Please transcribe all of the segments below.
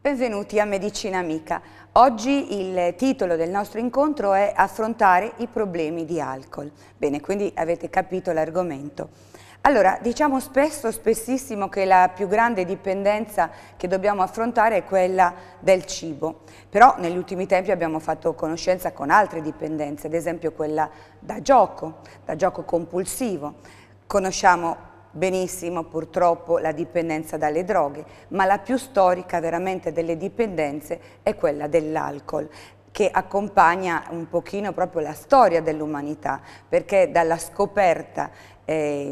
Benvenuti a Medicina Amica. Oggi il titolo del nostro incontro è Affrontare i problemi di alcol. Bene, quindi avete capito l'argomento. Allora, diciamo spesso, spessissimo che la più grande dipendenza che dobbiamo affrontare è quella del cibo, però negli ultimi tempi abbiamo fatto conoscenza con altre dipendenze, ad esempio quella da gioco, da gioco compulsivo. Conosciamo benissimo purtroppo la dipendenza dalle droghe, ma la più storica veramente delle dipendenze è quella dell'alcol che accompagna un pochino proprio la storia dell'umanità, perché dalla scoperta eh,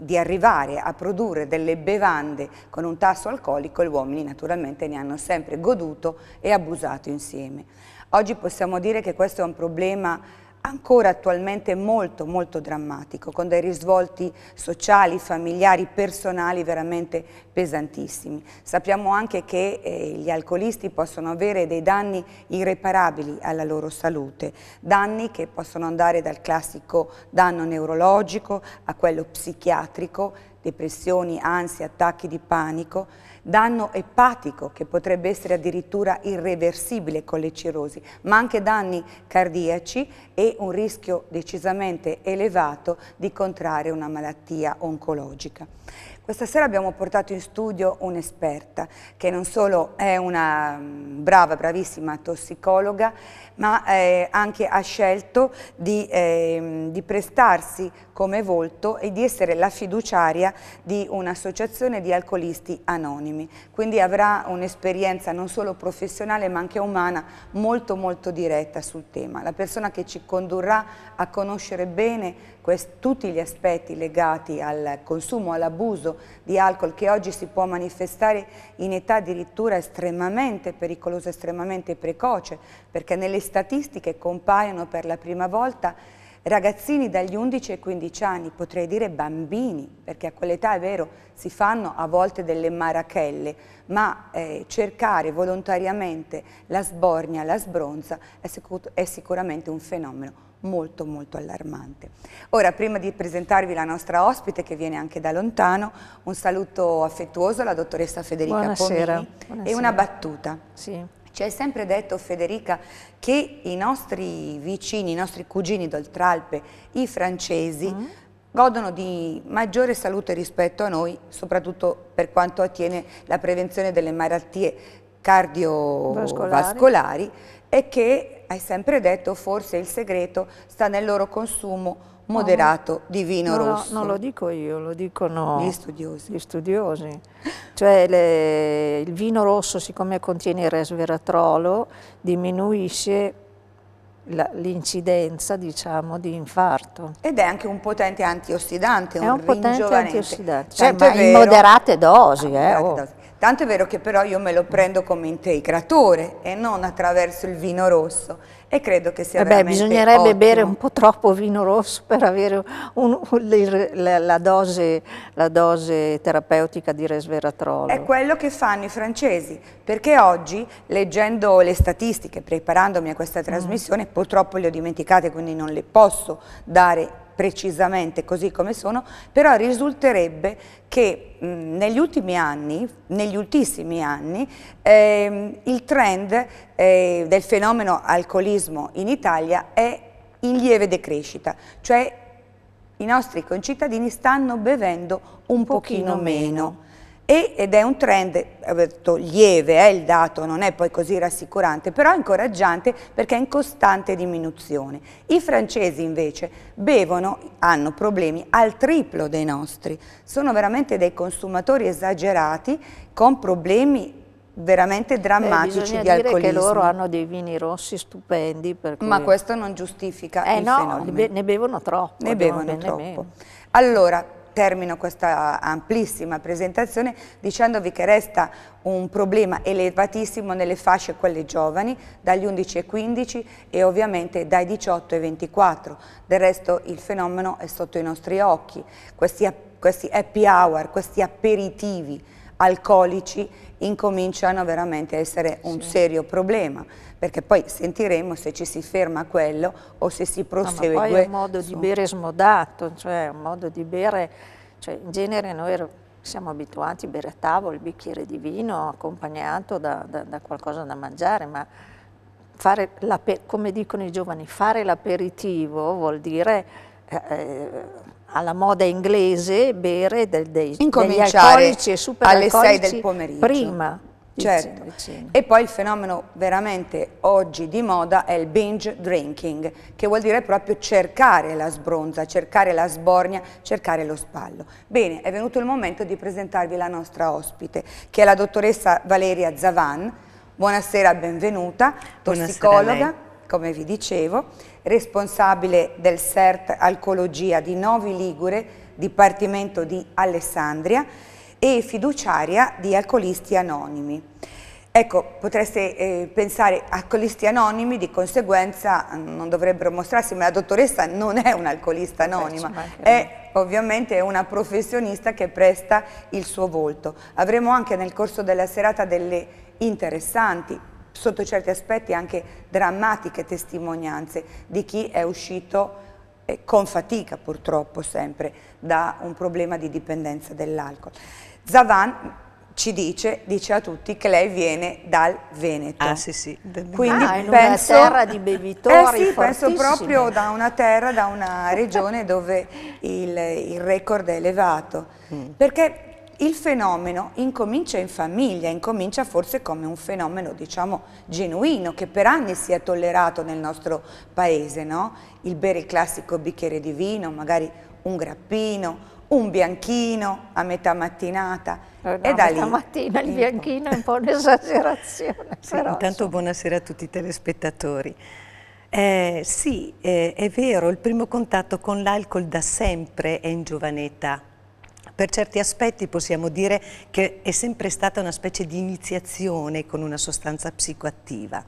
di arrivare a produrre delle bevande con un tasso alcolico, gli uomini naturalmente ne hanno sempre goduto e abusato insieme. Oggi possiamo dire che questo è un problema ancora attualmente molto molto drammatico, con dei risvolti sociali, familiari, personali veramente pesantissimi. Sappiamo anche che eh, gli alcolisti possono avere dei danni irreparabili alla loro salute, danni che possono andare dal classico danno neurologico a quello psichiatrico, depressioni, ansia, attacchi di panico danno epatico che potrebbe essere addirittura irreversibile con le cirrosi, ma anche danni cardiaci e un rischio decisamente elevato di contrarre una malattia oncologica. Questa sera abbiamo portato in studio un'esperta che non solo è una mm, brava, bravissima tossicologa, ma eh, anche ha scelto di, eh, di, prestarsi come volto e di essere la fiduciaria di un'associazione di alcolisti anonimi. Quindi avrà un'esperienza non solo professionale ma anche umana molto molto diretta sul tema. La persona che ci condurrà a conoscere bene tutti gli aspetti legati al consumo, all'abuso di alcol che oggi si può manifestare in età addirittura estremamente pericolosa, estremamente precoce, perché nelle statistiche compaiono per la prima volta ragazzini dagli 11 ai 15 anni, potrei dire bambini, perché a quell'età è vero, si fanno a volte delle marachelle, ma eh, cercare volontariamente la sbornia, la sbronza è, sicur è sicuramente un fenomeno molto molto allarmante. Ora, prima di presentarvi la nostra ospite che viene anche da lontano, un saluto affettuoso alla dottoressa Federica Buonasera. Pomini Buonasera. e una battuta. Sì. Ci hai sempre detto, Federica, che i nostri vicini, i nostri cugini d'Oltralpe, i francesi, mm. godono di maggiore salute rispetto a noi, soprattutto per quanto attiene la prevenzione delle malattie cardiovascolari e che hai sempre detto forse il segreto sta nel loro consumo moderato di vino no, rosso. non lo dico io, lo dicono gli studiosi. Gli studiosi. cioè le, il vino rosso, siccome contiene il resveratrolo, diminuisce l'incidenza diciamo di infarto ed è anche un potente antiossidante è un, un potente antiossidante cioè, ma in moderate dosi ah, eh, oh. Tanto è vero che però io me lo prendo come integratore e non attraverso il vino rosso e credo che sia Vabbè, veramente bisognerebbe ottimo. bere un po' troppo vino rosso per avere un, un, la, la, dose, la, dose, terapeutica di resveratrol. È quello che fanno i francesi, perché oggi leggendo le statistiche, preparandomi a questa mm. trasmissione, mm. purtroppo le ho dimenticate quindi non le posso dare precisamente così come sono, però risulterebbe che mh, negli ultimi anni, negli ultissimi anni, ehm, il trend eh, del fenomeno alcolismo in Italia è in lieve decrescita, cioè i nostri concittadini stanno bevendo un pochino, pochino meno. meno ed è un trend detto, lieve, eh, il dato non è poi così rassicurante, però è incoraggiante perché è in costante diminuzione. I francesi invece bevono, hanno problemi al triplo dei nostri, sono veramente dei consumatori esagerati con problemi veramente drammatici Beh, di alcolismo. Dire che loro hanno dei vini rossi stupendi. Cui... Ma questo non giustifica eh, il no, fenomeno. Ne bevono troppo. Ne bevono troppo. Meno. Allora, termino questa amplissima presentazione dicendovi che resta un problema elevatissimo nelle fasce quelle giovani, dagli 11 ai 15 e ovviamente dai 18 ai 24. Del resto il fenomeno è sotto i nostri occhi, questi, questi happy hour, questi aperitivi, alcolici incominciano veramente a essere un sì. serio problema perché poi sentiremo se ci si ferma a quello o se si prosegue. No, ma poi è un modo di bere smodato, cioè un modo di bere, cioè in genere noi siamo abituati a bere a tavolo il bicchiere di vino accompagnato da, da, da qualcosa da mangiare, ma fare la, come dicono i giovani, fare l'aperitivo vuol dire eh, eh alla moda inglese bere del, dei, degli alcolici e superalcolici alle 6 del pomeriggio. prima. Certo. E poi il fenomeno veramente oggi di moda è il binge drinking, che vuol dire proprio cercare la sbronza, cercare la sbornia, cercare lo spallo. Bene, è venuto il momento di presentarvi la nostra ospite, che è la dottoressa Valeria Zavan. Buonasera, benvenuta, tossicologa come vi dicevo, responsabile del CERT Alcologia di Novi Ligure, Dipartimento di Alessandria e fiduciaria di Alcolisti Anonimi. Ecco, potreste eh, pensare alcolisti anonimi, di conseguenza mm, non dovrebbero mostrarsi, ma la dottoressa non è un'alcolista anonima, è ovviamente una professionista che presta il suo volto. Avremo anche nel corso della serata delle interessanti sotto certi aspetti anche drammatiche testimonianze di chi è uscito eh, con fatica purtroppo sempre da un problema di dipendenza dell'alcol. Zavan ci dice, dice a tutti che lei viene dal Veneto. Ah, sì, sì. Quindi ah, penso, una terra di bevitori. Eh sì, penso proprio da una terra, da una regione dove il, il record è elevato. Mm. Perché il fenomeno incomincia in famiglia, incomincia forse come un fenomeno diciamo genuino che per anni si è tollerato nel nostro paese, no? il bere il classico bicchiere di vino, magari un grappino, un bianchino a metà mattinata eh, no, e da a metà lì... mattina il bianchino è un po' un'esagerazione. Sì, intanto buonasera a tutti i telespettatori. Eh, sì, eh, è vero, il primo contatto con l'alcol da sempre è in giovanetà per certi aspetti possiamo dire che è sempre stata una specie di iniziazione con una sostanza psicoattiva.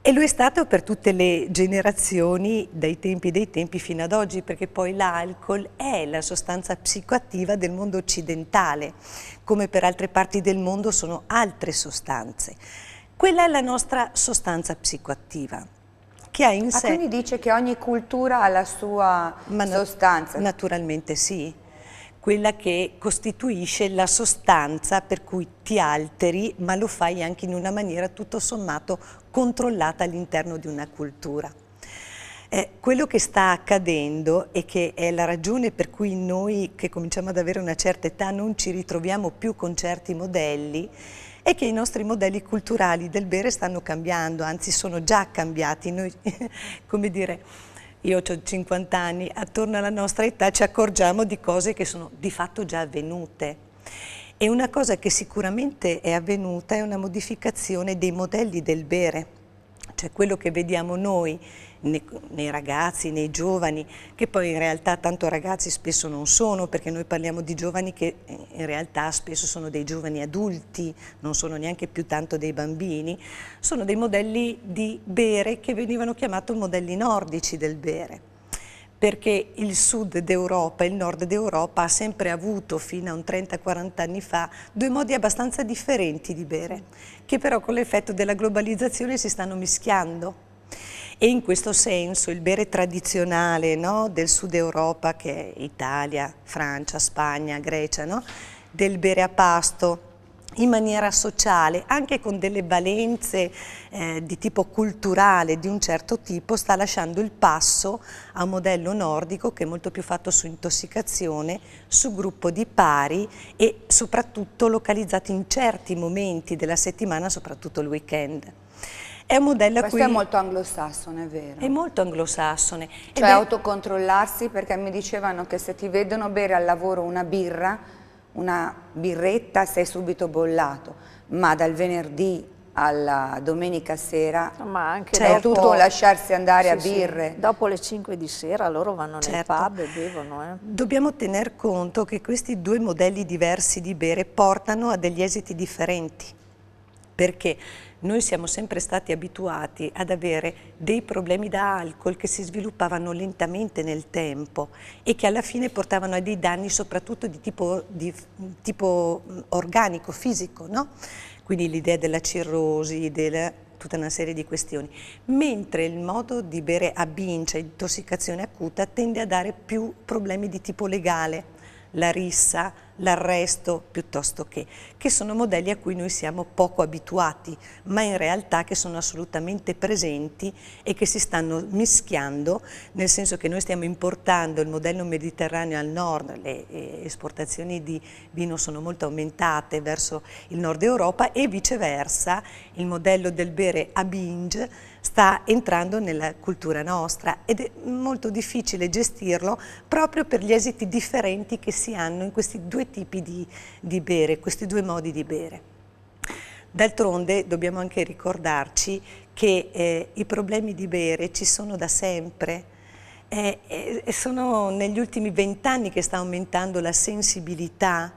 E lo è stato per tutte le generazioni, dai tempi dei tempi fino ad oggi, perché poi l'alcol è la sostanza psicoattiva del mondo occidentale, come per altre parti del mondo sono altre sostanze. Quella è la nostra sostanza psicoattiva. Che ha in ah, sé... Ah, quindi dice che ogni cultura ha la sua Ma sostanza. naturalmente sì quella che costituisce la sostanza per cui ti alteri, ma lo fai anche in una maniera tutto sommato controllata all'interno di una cultura. Eh, quello che sta accadendo e che è la ragione per cui noi che cominciamo ad avere una certa età non ci ritroviamo più con certi modelli è che i nostri modelli culturali del bere stanno cambiando, anzi sono già cambiati. Noi, come dire, io ho 50 anni, attorno alla nostra età ci accorgiamo di cose che sono di fatto già avvenute. E una cosa che sicuramente è avvenuta è una modificazione dei modelli del bere, cioè quello che vediamo noi nei ragazzi, nei giovani, che poi in realtà tanto ragazzi spesso non sono, perché noi parliamo di giovani che eh, in realtà spesso sono dei giovani adulti, non sono neanche più tanto dei bambini, sono dei modelli di bere che venivano chiamati modelli nordici del bere perché il sud d'Europa e il nord d'Europa ha sempre avuto fino a un 30-40 anni fa due modi abbastanza differenti di bere, che però con l'effetto della globalizzazione si stanno mischiando e in questo senso il bere tradizionale no, del sud Europa che è Italia, Francia, Spagna, Grecia, no, del bere a pasto in maniera sociale, anche con delle valenze eh, di tipo culturale di un certo tipo, sta lasciando il passo a un modello nordico che è molto più fatto su intossicazione, su gruppo di pari e soprattutto localizzato in certi momenti della settimana, soprattutto il weekend è un modello Questo cui... Questo è molto anglosassone, è vero? È molto anglosassone. Cioè è... autocontrollarsi perché mi dicevano che se ti vedono bere al lavoro una birra, una birretta, sei subito bollato, ma dal venerdì alla domenica sera ma anche certo. dopo, tutto lasciarsi andare sì, a birre sì. dopo le 5 di sera loro vanno certo. nel pub e bevono eh. dobbiamo tener conto che questi due modelli diversi di bere portano a degli esiti differenti perché noi siamo sempre stati abituati ad avere dei problemi da alcol che si sviluppavano lentamente nel tempo e che alla fine portavano a dei danni soprattutto di tipo, di, tipo mm, organico, fisico, no? quindi l'idea della cirrosi, della, tutta una serie di questioni, mentre il modo di bere a bincia, intossicazione acuta, tende a dare più problemi di tipo legale, la rissa, l'arresto piuttosto che, che sono modelli a cui noi siamo poco abituati, ma in realtà che sono assolutamente presenti e che si stanno mischiando, nel senso che noi stiamo importando il modello mediterraneo al nord, le eh, esportazioni di vino sono molto aumentate verso il nord Europa e viceversa il modello del bere a binge sta entrando nella cultura nostra ed è molto difficile gestirlo proprio per gli esiti differenti che si hanno in questi due tipi di, di bere, questi due modi di bere. D'altronde dobbiamo anche ricordarci che eh, i problemi di bere ci sono da sempre, eh, eh, sono negli ultimi vent'anni che sta aumentando la sensibilità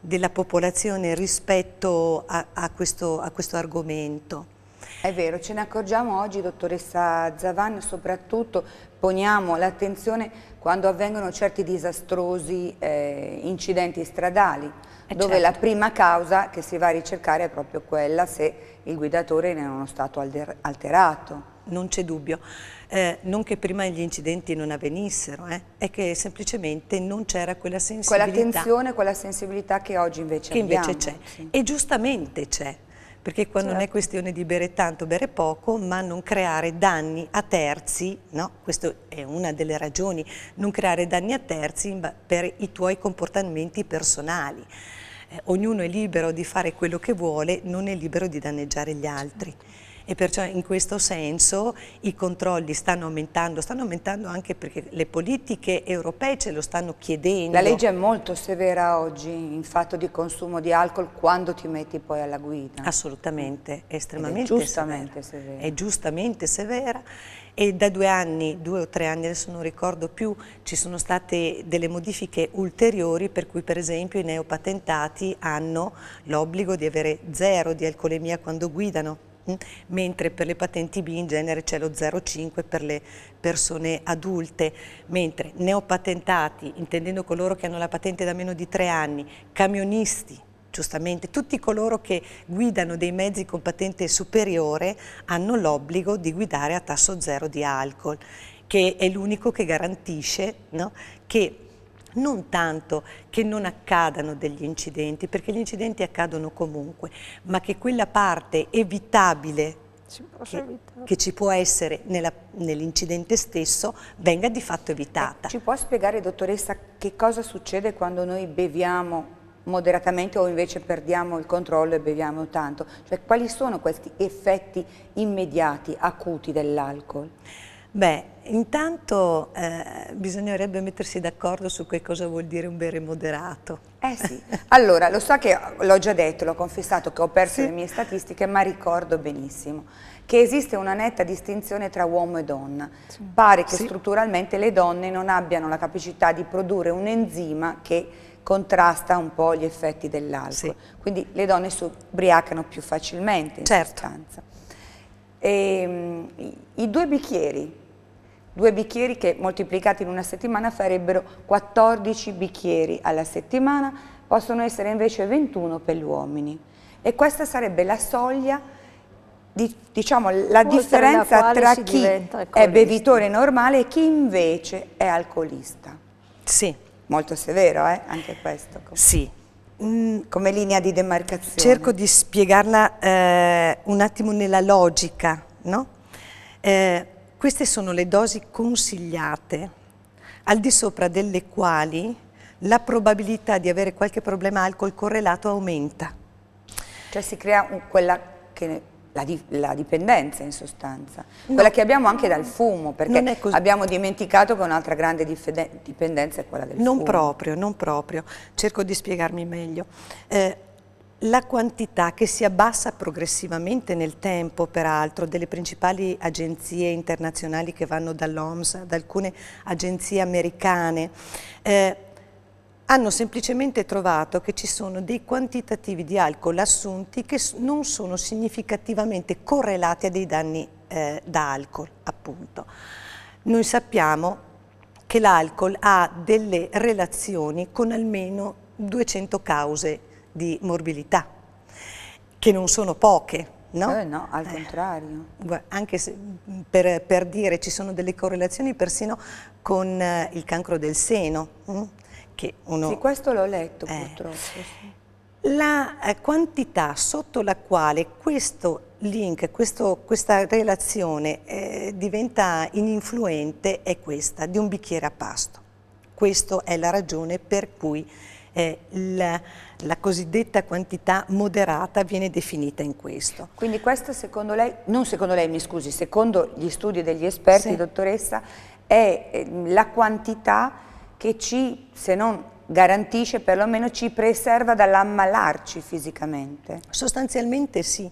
della popolazione rispetto a, a, questo, a questo argomento. È vero, ce ne accorgiamo oggi, dottoressa Zavan, soprattutto poniamo l'attenzione quando avvengono certi disastrosi eh, incidenti stradali, eh dove certo. la prima causa che si va a ricercare è proprio quella se il guidatore è in uno stato alterato. Non c'è dubbio, eh, non che prima gli incidenti non avvenissero, eh, è che semplicemente non c'era quella sensibilità. Quella tensione, quella sensibilità che oggi invece c'è. Che abbiamo. invece c'è, sì. e giustamente c'è perché quando certo. non è certo. questione di bere tanto, bere poco, ma non creare danni a terzi, no? questa è una delle ragioni, non creare danni a terzi per i tuoi comportamenti personali. Eh, ognuno è libero di fare quello che vuole, non è libero di danneggiare gli altri. Certo e perciò in questo senso i controlli stanno aumentando, stanno aumentando anche perché le politiche europee ce lo stanno chiedendo. La legge è molto severa oggi in fatto di consumo di alcol quando ti metti poi alla guida. Assolutamente, è estremamente è giustamente severa. severa. È giustamente severa e da due anni, due o tre anni, adesso non ricordo più, ci sono state delle modifiche ulteriori per cui per esempio i neopatentati hanno l'obbligo di avere zero di alcolemia quando guidano mentre per le patenti B in genere c'è lo 0,5 per le persone adulte, mentre neopatentati, intendendo coloro che hanno la patente da meno di tre anni, camionisti, giustamente, tutti coloro che guidano dei mezzi con patente superiore hanno l'obbligo di guidare a tasso zero di alcol, che è l'unico che garantisce no, che non tanto che non accadano degli incidenti, perché gli incidenti accadono comunque, ma che quella parte evitabile che, che, ci può essere nell'incidente nell stesso venga di fatto evitata. Eh, ci può spiegare, dottoressa, che cosa succede quando noi beviamo moderatamente o invece perdiamo il controllo e beviamo tanto? Cioè, quali sono questi effetti immediati, acuti dell'alcol? Beh, Intanto eh, bisognerebbe mettersi d'accordo su che cosa vuol dire un bere moderato. Eh sì, allora lo so che l'ho già detto, l'ho confessato che ho perso sì. le mie statistiche, ma ricordo benissimo che esiste una netta distinzione tra uomo e donna. Sì. Pare che sì. strutturalmente le donne non abbiano la capacità di produrre un enzima che contrasta un po' gli effetti dell'alcol. Quindi le donne si ubriacano più facilmente in certo. sostanza. E, ehm, I due bicchieri due bicchieri che moltiplicati in una settimana farebbero 14 bicchieri alla settimana, possono essere invece 21 per gli uomini. E questa sarebbe la soglia, di, diciamo la Oltre differenza tra chi è bevitore normale e chi invece è alcolista. Sì. Molto severo, eh? anche questo. Sì, mm, come linea di demarcazione. Cerco di spiegarla eh, un attimo nella logica, no? eh, queste sono le dosi consigliate, al di sopra delle quali la probabilità di avere qualche problema alcol correlato aumenta. Cioè si crea quella che la, di, la, dipendenza in sostanza, no. quella che abbiamo anche dal fumo, perché abbiamo dimenticato che un'altra grande dipendenza è quella del non fumo. Non proprio, non proprio, cerco di spiegarmi meglio. Eh, la quantità che si abbassa progressivamente nel tempo, peraltro, delle principali agenzie internazionali che vanno dall'OMS ad alcune agenzie americane, eh, hanno semplicemente trovato che ci sono dei quantitativi di alcol assunti che non sono significativamente correlati a dei danni eh, da alcol, appunto. Noi sappiamo che l'alcol ha delle relazioni con almeno 200 cause di morbilità, che non sono poche. No? Eh no, al eh. contrario. Eh, anche se, mm, per, per, dire ci sono delle correlazioni persino con eh, il cancro del seno. Mh? Mm, che uno, sì, questo l'ho letto eh. purtroppo. Sì. La eh, quantità sotto la quale questo link, questo, questa relazione eh, diventa ininfluente è questa, di un bicchiere a pasto. Questa è la ragione per cui eh, la, la cosiddetta quantità moderata viene definita in questo. Quindi questo secondo lei, non secondo lei mi scusi, secondo gli studi degli esperti, sì. dottoressa, è ehm, la quantità che ci, se non garantisce, perlomeno ci preserva dall'ammalarci fisicamente? Sostanzialmente sì.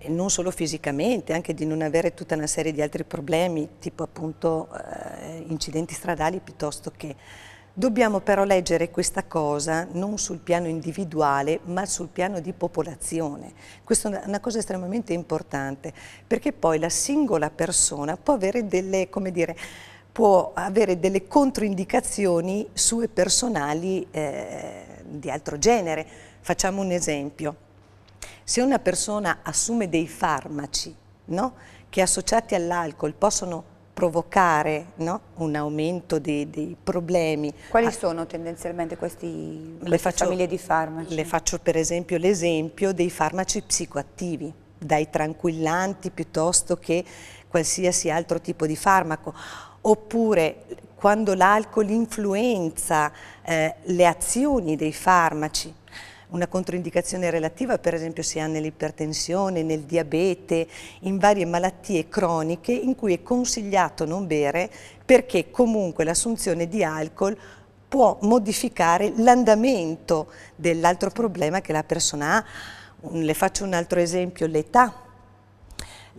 E non solo fisicamente, anche di non avere tutta una serie di altri problemi, tipo appunto eh, incidenti stradali piuttosto che Dobbiamo però leggere questa cosa non sul piano individuale ma sul piano di popolazione. Questa è una cosa estremamente importante perché poi la singola persona può avere delle, come dire, può avere delle controindicazioni sue personali eh, di altro genere. Facciamo un esempio. Se una persona assume dei farmaci no, che associati all'alcol possono provocare no? un aumento dei, dei, problemi. Quali ah. sono tendenzialmente questi, queste faccio, famiglie di farmaci? Le faccio per esempio l'esempio dei farmaci psicoattivi, dai tranquillanti piuttosto che qualsiasi altro tipo di farmaco, oppure quando l'alcol influenza eh, le azioni dei farmaci, una controindicazione relativa per esempio si ha nell'ipertensione, nel diabete, in varie malattie croniche in cui è consigliato non bere perché comunque l'assunzione di alcol può modificare l'andamento dell'altro problema che la persona ha. Le faccio un altro esempio, l'età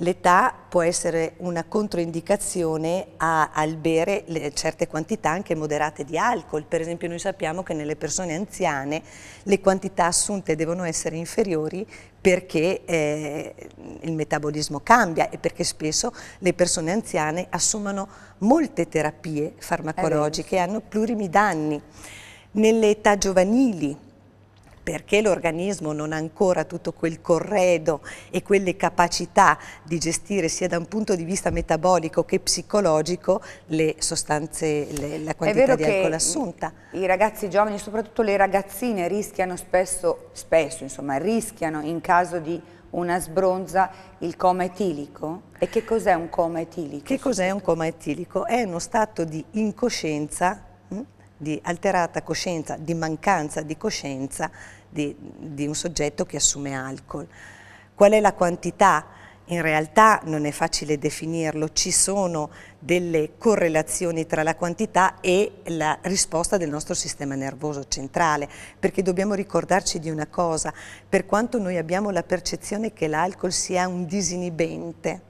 L'età può essere una controindicazione a, al bere le, certe quantità anche moderate di alcol. Per esempio noi sappiamo che nelle persone anziane le quantità assunte devono essere inferiori perché eh, il metabolismo cambia e perché spesso le persone anziane assumono molte terapie farmacologiche e hanno plurimi danni. Nelle età giovanili perché l'organismo non ha ancora tutto quel corredo e quelle capacità di gestire sia da un punto di vista metabolico che psicologico le sostanze, le, la quantità di alcol assunta. I ragazzi giovani, soprattutto le ragazzine, rischiano spesso, spesso insomma, rischiano in caso di una sbronza il coma etilico? E che cos'è un coma etilico? Che cos'è un coma etilico? È uno stato di incoscienza, hm, di alterata coscienza, di mancanza di coscienza di, di un soggetto che assume alcol. Qual è la quantità? In realtà non è facile definirlo, ci sono delle correlazioni tra la quantità e la risposta del nostro sistema nervoso centrale, perché dobbiamo ricordarci di una cosa, per quanto noi abbiamo la percezione che l'alcol sia un disinibente,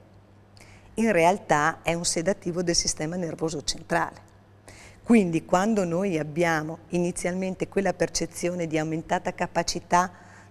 in realtà è un sedativo del sistema nervoso centrale. Quindi quando noi abbiamo inizialmente quella percezione di aumentata capacità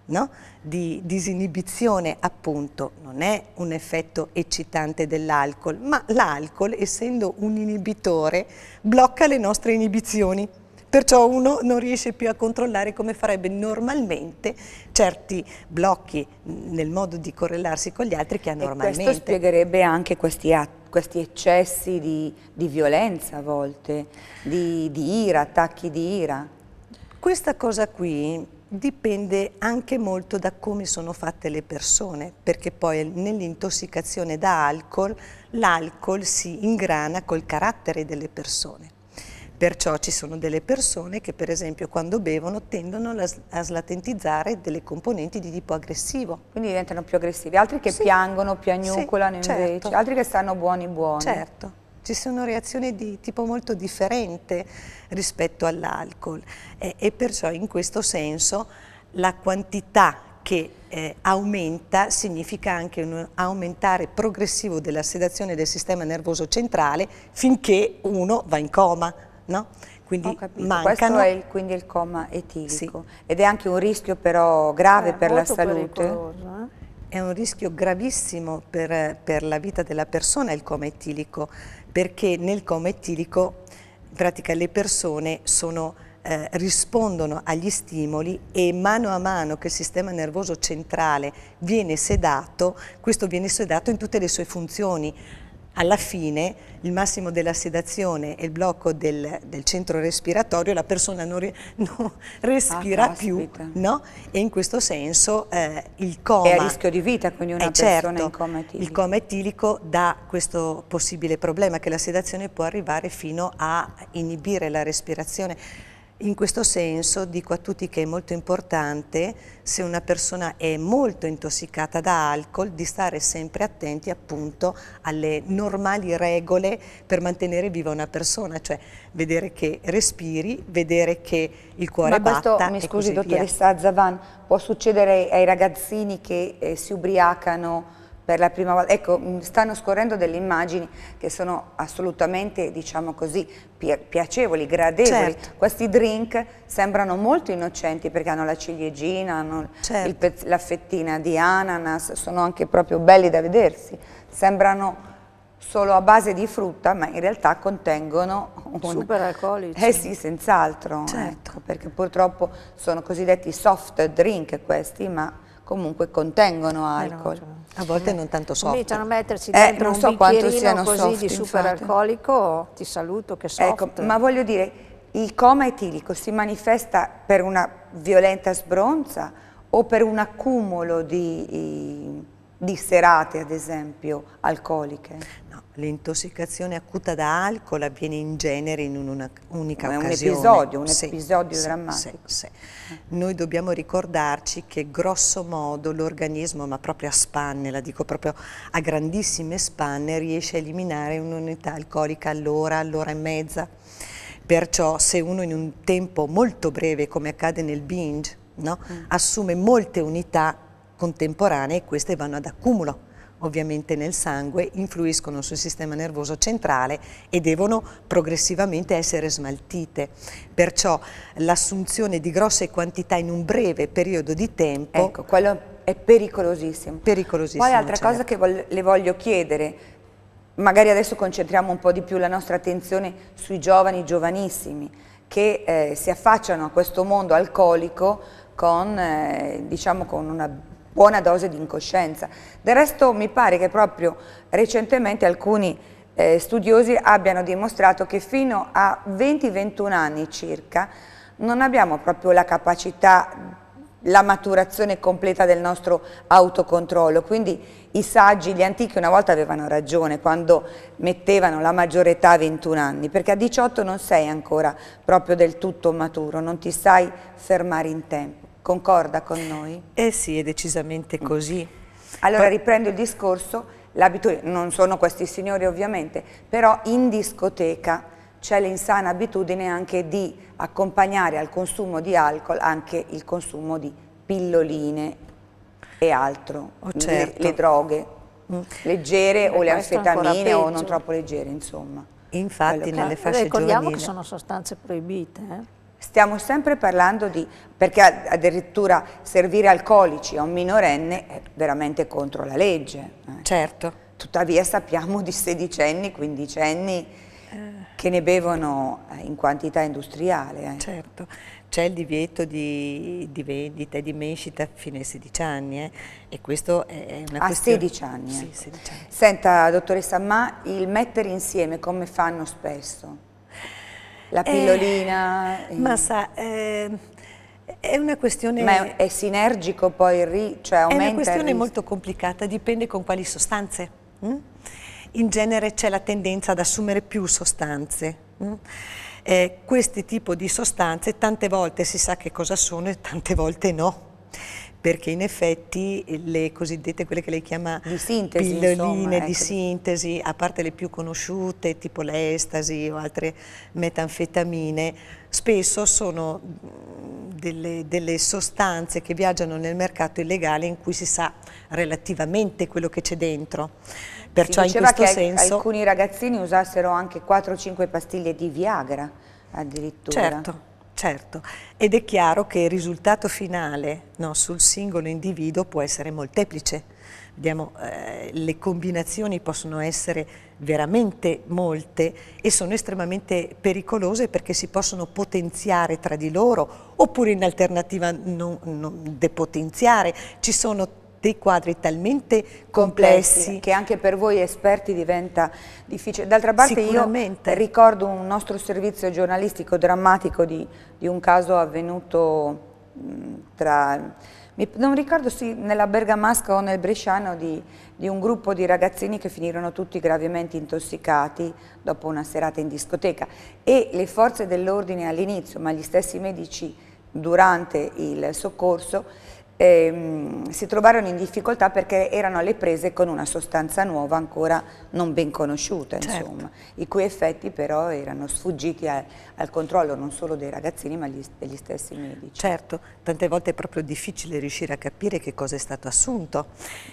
no? di disinibizione, appunto, non è un effetto eccitante dell'alcol, ma l'alcol, essendo un inibitore, blocca le nostre inibizioni perciò uno non riesce più a controllare come farebbe normalmente certi blocchi nel modo di correlarsi con gli altri che ha normalmente. E questo spiegherebbe anche questi atti questi eccessi di, di violenza a volte, di, di ira, attacchi di ira? Questa cosa qui dipende anche molto da come sono fatte le persone, perché poi nell'intossicazione da alcol l'alcol si ingrana col carattere delle persone. Perciò ci sono delle persone che per esempio quando bevono tendono a slatentizzare delle componenti di tipo aggressivo. Quindi diventano più aggressivi, altri che sì. piangono, piagnucolano sì, certo. invece, altri che stanno buoni buoni. Certo, ci sono reazioni di tipo molto differente rispetto all'alcol eh, e perciò in questo senso la quantità che eh, aumenta significa anche un aumentare progressivo della sedazione del sistema nervoso centrale finché uno va in coma, no? Quindi mancano... Questo è il, quindi il coma etilico sì. ed è anche un rischio però grave eh, per la salute. Eh? È un rischio gravissimo per, per, la vita della persona il coma etilico perché nel coma etilico in pratica le persone sono, eh, rispondono agli stimoli e mano a mano che il sistema nervoso centrale viene sedato, questo viene sedato in tutte le sue funzioni alla fine il massimo della sedazione e il blocco del, del, centro respiratorio, la persona non, ri, non respira ah, più, no? E in questo senso eh, il coma... È a rischio di vita, quindi una eh, persona certo, in coma etilico. Il coma etilico dà questo possibile problema che la sedazione può arrivare fino a inibire la respirazione in questo senso dico a tutti che è molto importante se una persona è molto intossicata da alcol di stare sempre attenti appunto alle normali regole per mantenere viva una persona, cioè vedere che respiri, vedere che il cuore Ma questo, batta mi scusi dottoressa via. Zavan, può succedere ai ragazzini che eh, si ubriacano per la prima volta. Ecco, mm, stanno scorrendo delle immagini che sono assolutamente, diciamo così, piacevoli, gradevoli. Certo. Questi drink sembrano molto innocenti perché hanno la ciliegina, hanno certo. la fettina di ananas, sono anche proprio belli da vedersi. Sembrano solo a base di frutta, ma in realtà contengono un super alcolici. Eh sì, senz'altro, ecco, certo. ecco, perché purtroppo sono cosiddetti soft drink questi, ma comunque contengono alcol. A volte non tanto soft. Cominciano a metterci eh, dentro eh, non so un bicchierino così soft, di superalcolico, ti saluto che ecco, soft. Ecco, ma voglio dire, il coma etilico si manifesta per una violenta sbronza o per un accumulo di, di serate, ad esempio, alcoliche? L'intossicazione acuta da alcol avviene in genere in un'unica un occasione. Un episodio, un sì, episodio sì, drammatico. Sì, Noi dobbiamo ricordarci che grosso modo l'organismo, ma proprio a spanne, la dico proprio a grandissime spanne, riesce a eliminare un'unità alcolica all'ora, all'ora e mezza. Perciò se uno in un tempo molto breve, come accade nel binge, no, mm. assume molte unità contemporanee, queste vanno ad accumulo ovviamente nel sangue, influiscono sul sistema nervoso centrale e devono progressivamente essere smaltite. Perciò l'assunzione di grosse quantità in un breve periodo di tempo... Ecco, quello è pericolosissimo. Pericolosissimo. Poi altra certo. cosa che vol le voglio chiedere, magari adesso concentriamo un po' di più la nostra attenzione sui giovani, giovanissimi, che eh, si affacciano a questo mondo alcolico con, eh, diciamo, con una buona dose di incoscienza. Del resto mi pare che proprio recentemente alcuni eh, studiosi abbiano dimostrato che fino a 20-21 anni circa non abbiamo proprio la capacità la maturazione completa del nostro autocontrollo, quindi i saggi, gli antichi una volta avevano ragione quando mettevano la maggiore età a 21 anni, perché a 18 non sei ancora proprio del tutto maturo, non ti sai fermare in tempo. Concorda con noi? Eh sì, è decisamente mm. così. Allora Poi... riprendo il discorso, non sono questi signori ovviamente, però in discoteca c'è l'insana abitudine anche di accompagnare al consumo di alcol anche il consumo di pilloline e altro, oh, certo. le, mm. eh, le, droghe leggere Beh, o le anfetamine o non troppo leggere insomma. Infatti nelle fasce giovanili. Ricordiamo che sono sostanze proibite. Eh? Stiamo sempre parlando di, perché addirittura servire alcolici a un minorenne è veramente contro la legge. Eh. Certo. Tuttavia sappiamo di sedicenni, quindicenni eh. che ne bevono eh, in quantità industriale. Eh. Certo, c'è il divieto di, di, vendita e di mescita fino ai 16 anni eh. e questo è una A questione... 16 anni. Sì, 16 ecco. anni. Senta, dottoressa, ma il mettere insieme come fanno spesso? La eh, pillolina? Eh, ma sa, eh, è una questione... Ma è, è sinergico poi, ri, cioè aumenta... È una questione molto complicata, dipende con quali sostanze. Hm? In genere c'è la tendenza ad assumere più sostanze. Hm? Eh, questi tipi di sostanze tante volte si sa che cosa sono e tante volte no perché in effetti le cosiddette, quelle che lei chiama di sintesi, pilloline insomma, ecco. di sintesi, a parte le più conosciute tipo l'estasi o altre metanfetamine, spesso sono mm, delle, delle, sostanze che viaggiano nel mercato illegale in cui si sa relativamente quello che c'è dentro. Perciò in questo che senso... alcuni ragazzini usassero anche 4-5 pastiglie di Viagra addirittura. Certo Certo, ed è chiaro che il risultato finale no, sul singolo individuo può essere molteplice. Vediamo, eh, le combinazioni possono essere veramente molte e sono estremamente pericolose perché si possono potenziare tra di loro oppure in alternativa non, non depotenziare. Ci sono dei quadri talmente complessi, complessi, che anche per voi esperti diventa difficile. D'altra parte io ricordo un nostro servizio giornalistico drammatico di, di un caso avvenuto tra non ricordo se sì, nella Bergamasca o nel Bresciano di, di, un gruppo di ragazzini che finirono tutti gravemente intossicati dopo una serata in discoteca e le forze dell'ordine all'inizio, ma gli stessi medici durante il soccorso, ehm, si trovarono in difficoltà perché erano alle prese con una sostanza nuova ancora non ben conosciuta, certo. insomma, certo. i cui effetti però erano sfuggiti a, al controllo non solo dei ragazzini ma gli, degli stessi medici. Certo, tante volte è proprio difficile riuscire a capire che cosa è stato assunto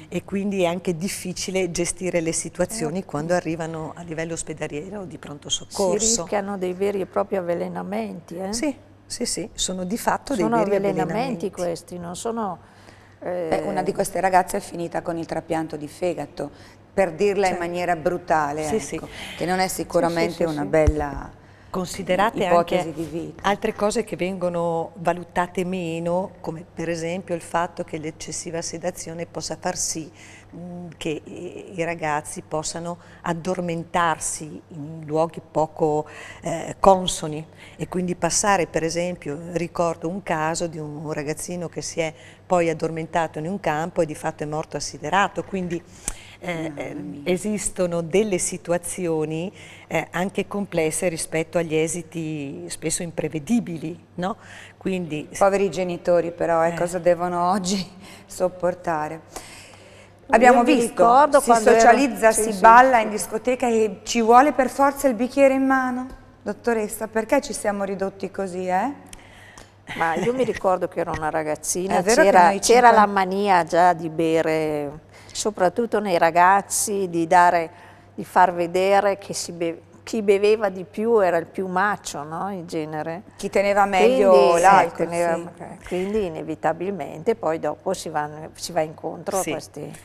e quindi è anche difficile gestire le situazioni eh, quando arrivano a livello ospedaliero o di pronto soccorso. Si rischiano dei veri e propri avvelenamenti. Eh? Sì sì, sì, sono di fatto sono dei veri avvelenamenti. questi, non sono... Eh... Beh, una di queste ragazze è finita con il trapianto di fegato, per dirla cioè. in maniera brutale, sì, ecco, sì. che non è sicuramente sì, una bella considerate anche altre cose che vengono valutate meno, come per esempio il fatto che l'eccessiva sedazione possa far sì Mm, che i ragazzi possano addormentarsi in luoghi poco eh, consoni e quindi passare per esempio, ricordo un caso di un ragazzino che si è poi addormentato in un campo e di fatto è morto assiderato, quindi eh, eh esistono delle situazioni eh, anche complesse rispetto agli esiti spesso imprevedibili. No? Quindi, Poveri genitori però, eh, eh. cosa devono oggi sopportare? Abbiamo visto, si socializza, ero... sì, si sì, balla in discoteca e ci vuole per forza il bicchiere in mano? Dottoressa, perché ci siamo ridotti così, eh? Ma io mi ricordo che ero una ragazzina, c'era la mania già di bere, soprattutto nei ragazzi, di, dare, di far vedere che beve, chi beveva di più era il più macio, no? in genere. Chi teneva meglio l'alcol. Sì. Quindi inevitabilmente poi dopo si va, si va incontro sì. a questi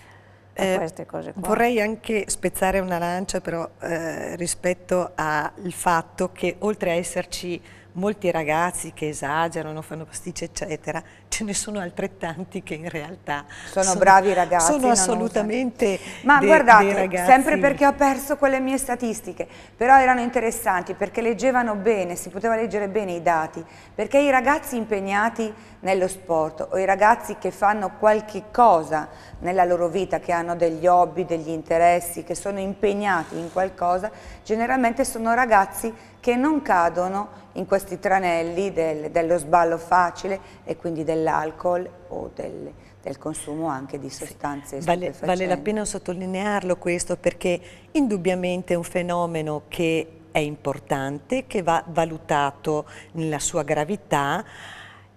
eh, queste cose qua. Vorrei anche spezzare una lancia però eh, rispetto al fatto che oltre a esserci molti ragazzi che esagerano, fanno pasticce eccetera, ce ne sono altrettanti che in realtà sono, sono bravi ragazzi. Sono assolutamente Ma de, guardate, sempre perché ho perso quelle mie statistiche, però erano interessanti perché leggevano bene, si poteva leggere bene i dati, perché i ragazzi impegnati nello sport o i ragazzi che fanno qualche cosa nella loro vita, che hanno degli hobby, degli interessi, che sono impegnati in qualcosa, generalmente sono ragazzi che non cadono in questi tranelli del, dello sballo facile e quindi dell'alcol o del, del, consumo anche di sostanze sì, vale, vale la pena sottolinearlo questo perché indubbiamente è un fenomeno che è importante, che va valutato nella sua gravità,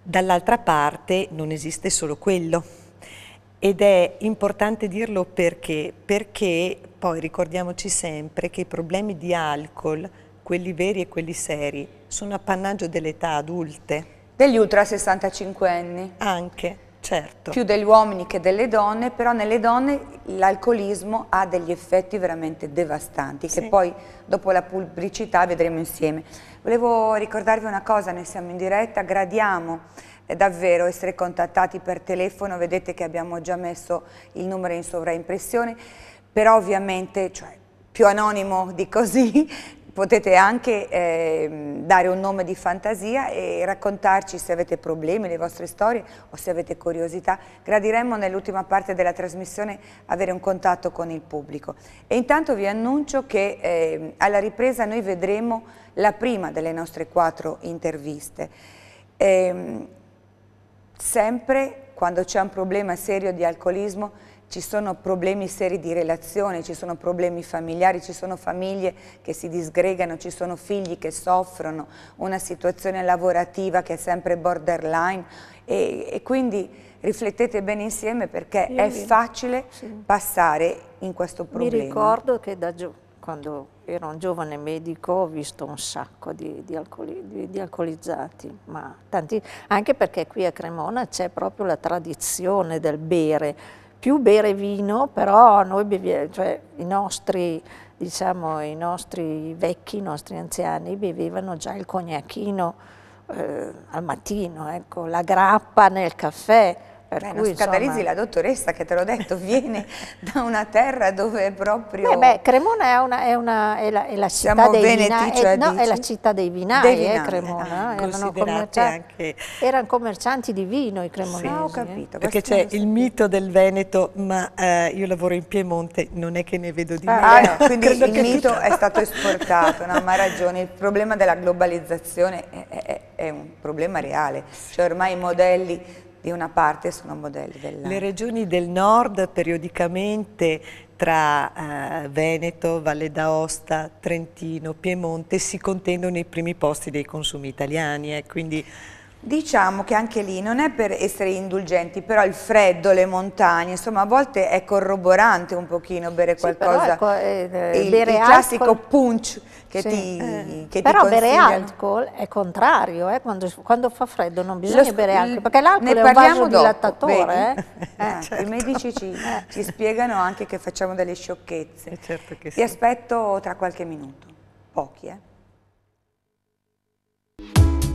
Dall'altra parte non esiste solo quello. Ed è importante dirlo perché? Perché poi ricordiamoci sempre che i problemi di alcol, quelli veri e quelli seri, sono appannaggio delle età adulte. Degli ultra 65 anni. Anche. Certo. più degli uomini che delle donne, però nelle donne l'alcolismo ha degli effetti veramente devastanti, sì. che poi dopo la pubblicità vedremo insieme. Volevo ricordarvi una cosa, noi siamo in diretta, gradiamo eh, davvero essere contattati per telefono, vedete che abbiamo già messo il numero in sovraimpressione, però ovviamente, cioè, più anonimo di così Potete anche eh, dare un nome di fantasia e raccontarci se avete problemi, le vostre storie o se avete curiosità. Gradiremmo nell'ultima parte della trasmissione avere un contatto con il pubblico. E intanto vi annuncio che eh, alla ripresa noi vedremo la prima delle nostre quattro interviste. Eh, sempre quando c'è un problema serio di alcolismo ci sono problemi seri di relazione, ci sono problemi familiari, ci sono famiglie che si disgregano, ci sono figli che soffrono, una situazione lavorativa che è sempre borderline e, e quindi riflettete bene insieme perché Io è facile sì. passare in questo problema. Mi ricordo che da giù quando ero un giovane medico ho visto un sacco di, di, alcoli, di, di alcolizzati, tanti, anche perché qui a Cremona c'è proprio la tradizione del bere, più bere vino, però noi beviamo, cioè i nostri, diciamo, i nostri vecchi, i nostri anziani bevevano già il cognacchino eh, al mattino, ecco, la grappa nel caffè, per beh, cui, non scandalizzi insomma... la dottoressa che te l'ho detto, viene da una terra dove è proprio... Beh, beh Cremona è, una, è, una, è, la, è la, città dei vinai, cioè, eh, no, è la città dei vinai, dei eh, vinai eh, Cremona. Ah, erano, commercianti, anche... erano commercianti di vino i cremonesi. Sì, ho eh. capito. Eh. Perché c'è il mito del Veneto, ma eh, io lavoro in Piemonte, non è che ne vedo di ah, meno. Ah, no, quindi il mito tu... è stato esportato, no, ma ha ragione, il problema della globalizzazione è, è, è un problema reale, cioè ormai i modelli di una parte sono modelli dell'altra. Le regioni del nord periodicamente tra eh, Veneto, Valle d'Aosta, Trentino, Piemonte si contendono i primi posti dei consumi italiani, eh, quindi Diciamo che anche lì non è per essere indulgenti, però il freddo, le montagne, insomma a volte è corroborante un pochino bere qualcosa, sì, ecco, è, eh, il, bere il classico alcol... punch che sì. ti eh, che Però ti bere alcol è contrario, eh, quando, quando, fa freddo non bisogna Lo, bere alcol, perché l'alcol è un vaso dopo, dilattatore. Eh. Eh, certo. I medici ci, eh. ci, spiegano anche che facciamo delle sciocchezze. Certo sì. Ti aspetto tra qualche minuto, pochi eh.